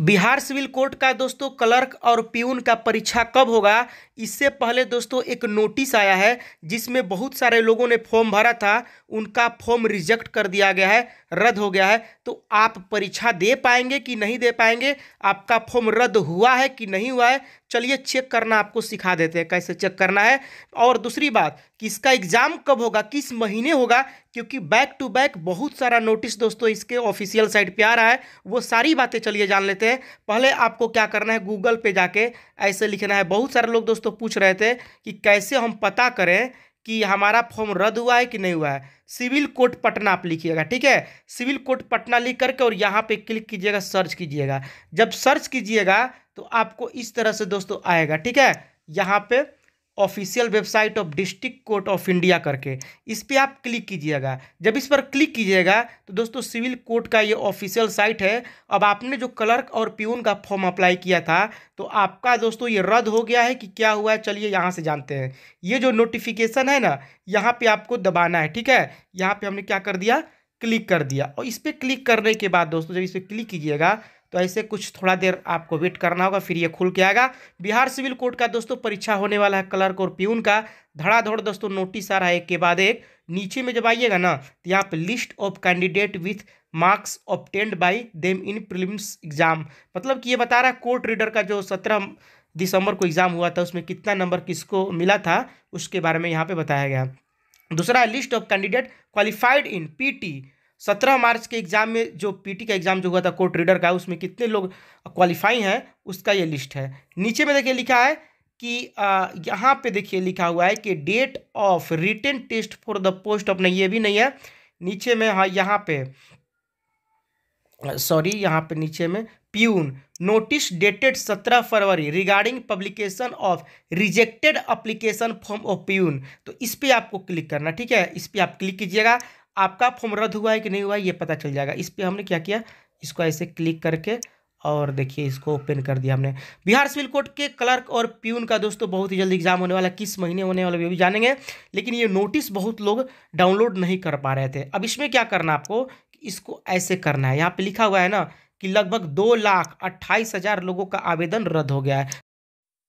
Bihar civil court का दोस्तों clerk और प्यून का परीक्षा कब होगा इससे पहले दोस्तों एक नोटिस आया है जिसमें बहुत सारे लोगों ने फॉर्म भरा था उनका फॉर्म रिजेक्ट कर दिया गया है रद्द हो गया है तो आप परीक्षा दे पाएंगे कि नहीं दे पाएंगे आपका फॉर्म रद्द हुआ है कि नहीं हुआ है चलिए चेक करना आपको सिखा देते हैं कैसे चेक करना है और दूसरी बात कि इसका एग्ज़ाम कब होगा किस महीने होगा क्योंकि बैक टू बैक बहुत सारा नोटिस दोस्तों इसके ऑफिशियल साइट पे आ रहा है वो सारी बातें चलिए जान लेते हैं पहले आपको क्या करना है गूगल पे जाके ऐसे लिखना है बहुत सारे लोग दोस्तों पूछ रहे थे कि कैसे हम पता करें कि हमारा फॉर्म रद्द हुआ है कि नहीं हुआ है सिविल कोर्ट पटना आप लिखिएगा ठीक है सिविल कोर्ट पटना लिख करके और यहाँ पे क्लिक कीजिएगा सर्च कीजिएगा जब सर्च कीजिएगा तो आपको इस तरह से दोस्तों आएगा ठीक है यहाँ पे official website of district court of India करके इस पर आप क्लिक कीजिएगा जब इस पर क्लिक कीजिएगा तो दोस्तों सिविल कोर्ट का ये ऑफिशियल साइट है अब आपने जो क्लर्क और प्यून का फॉर्म अप्लाई किया था तो आपका दोस्तों ये रद्द हो गया है कि क्या हुआ है चलिए यहाँ से जानते हैं ये जो नोटिफिकेशन है ना यहाँ पर आपको दबाना है ठीक है यहाँ पर हमने क्या कर दिया क्लिक कर दिया और इस पर क्लिक करने के बाद दोस्तों जब इस पर क्लिक कीजिएगा तो ऐसे कुछ थोड़ा देर आपको वेट करना होगा फिर ये खुल के आएगा बिहार सिविल कोर्ट का दोस्तों परीक्षा होने वाला है क्लर्क और प्यून का धड़ाधड़ दोस्तों नोटिस आ रहा है एक के बाद एक नीचे में जब आइएगा ना तो यहाँ पे list of candidate with marks obtained by them in prelims exam मतलब कि ये बता रहा है कोर्ट रीडर का जो सत्रह दिसंबर को एग्ज़ाम हुआ था उसमें कितना नंबर किसको मिला था उसके बारे में यहाँ पे बताया गया दूसरा list of candidate qualified in PT सत्रह मार्च के एग्ज़ाम में जो पीटी का एग्ज़ाम जो हुआ था कोर्ट रीडर का उसमें कितने लोग क्वालिफाई हैं उसका ये लिस्ट है नीचे में देखिए लिखा है कि यहाँ पे देखिए लिखा हुआ है कि date of written test for the post of नहीं ये भी नहीं है नीचे में हाँ यहाँ पे सॉरी यहाँ पे नीचे में प्यून नोटिस डेटेड सत्रह फरवरी regarding publication of rejected application form of peon तो इस पर आपको क्लिक करना ठीक है इस पर आप क्लिक कीजिएगा आपका फॉर्म रद्द हुआ है कि नहीं हुआ है ये पता चल जाएगा इस पर हमने क्या किया इसको ऐसे क्लिक करके और देखिए इसको ओपन कर दिया हमने बिहार सिविल कोर्ट के क्लर्क और प्यून का दोस्तों बहुत ही जल्दी एग्जाम होने वाला किस महीने होने वाला ये भी जानेंगे लेकिन ये नोटिस बहुत लोग डाउनलोड नहीं कर पा रहे थे अब इसमें क्या करना आपको इसको ऐसे करना है यहाँ पे लिखा हुआ है ना कि लगभग दो लाख अट्ठाईस हज़ार लोगों का आवेदन रद्द हो गया है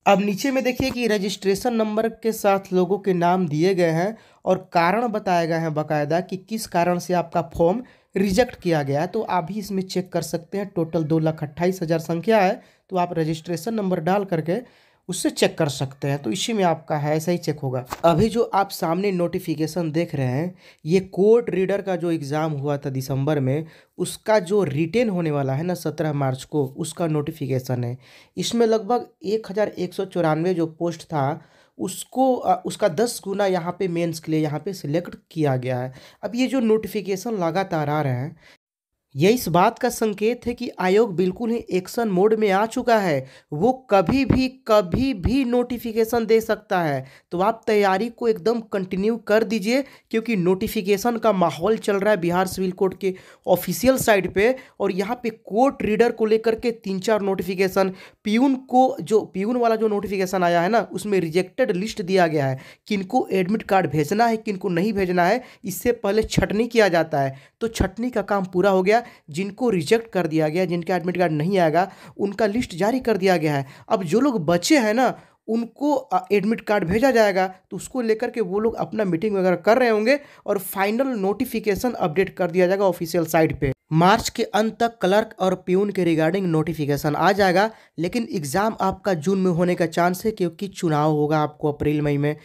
अब नीचे में देखिए कि रजिस्ट्रेशन नंबर के साथ लोगों के नाम दिए गए हैं और कारण बताए गए हैं बाकायदा कि किस कारण से आपका फॉर्म रिजेक्ट किया गया तो आप भी इसमें चेक कर सकते हैं टोटल दो लाख अट्ठाईस हज़ार संख्या है तो आप रजिस्ट्रेशन नंबर डाल करके उससे चेक कर सकते हैं तो इसी में आपका है ऐसा ही चेक होगा अभी जो आप सामने नोटिफिकेशन देख रहे हैं ये कोर्ट रीडर का जो एग्ज़ाम हुआ था दिसंबर में उसका जो रिटेन होने वाला है ना सत्रह मार्च को उसका नोटिफिकेशन है इसमें लगभग एक हज़ार एक सौ चौरानवे जो पोस्ट था उसको उसका दस गुना यहाँ पे मेंस के लिए यहाँ पे सिलेक्ट किया गया है अब ये जो नोटिफिकेशन लगातार आ रहे हैं ये इस बात का संकेत है कि आयोग बिल्कुल ही एक्शन मोड में आ चुका है वो कभी भी कभी भी नोटिफिकेशन दे सकता है तो आप तैयारी को एकदम कंटिन्यू कर दीजिए क्योंकि नोटिफिकेशन का माहौल चल रहा है बिहार सिविल कोर्ट के ऑफिशियल साइट पे और यहाँ पे कोर्ट रीडर को लेकर के तीन चार नोटिफिकेशन पीयून को जो पीयून वाला जो नोटिफिकेशन आया है ना उसमें रिजेक्टेड लिस्ट दिया गया है किनको एडमिट कार्ड भेजना है किनको नहीं भेजना है इससे पहले छटनी किया जाता है तो छटनी का काम पूरा हो गया जिनको रिजेक्ट कर दिया गया जिनका एडमिट कार्ड नहीं आएगा उनका लिस्ट जारी कर दिया गया है अब जो लोग बचे हैं ना उनको एडमिट कार्ड भेजा जाएगा तो उसको लेकर के वो लोग अपना मीटिंग वगैरह कर रहे होंगे और फाइनल नोटिफिकेशन अपडेट कर दिया जाएगा ऑफिशियल साइट पे मार्च के अंत तक क्लर्क और प्यून के रिगार्डिंग नोटिफिकेशन आ जाएगा लेकिन एग्ज़ाम आपका जून में होने का चांस है क्योंकि चुनाव होगा आपको अप्रैल मई में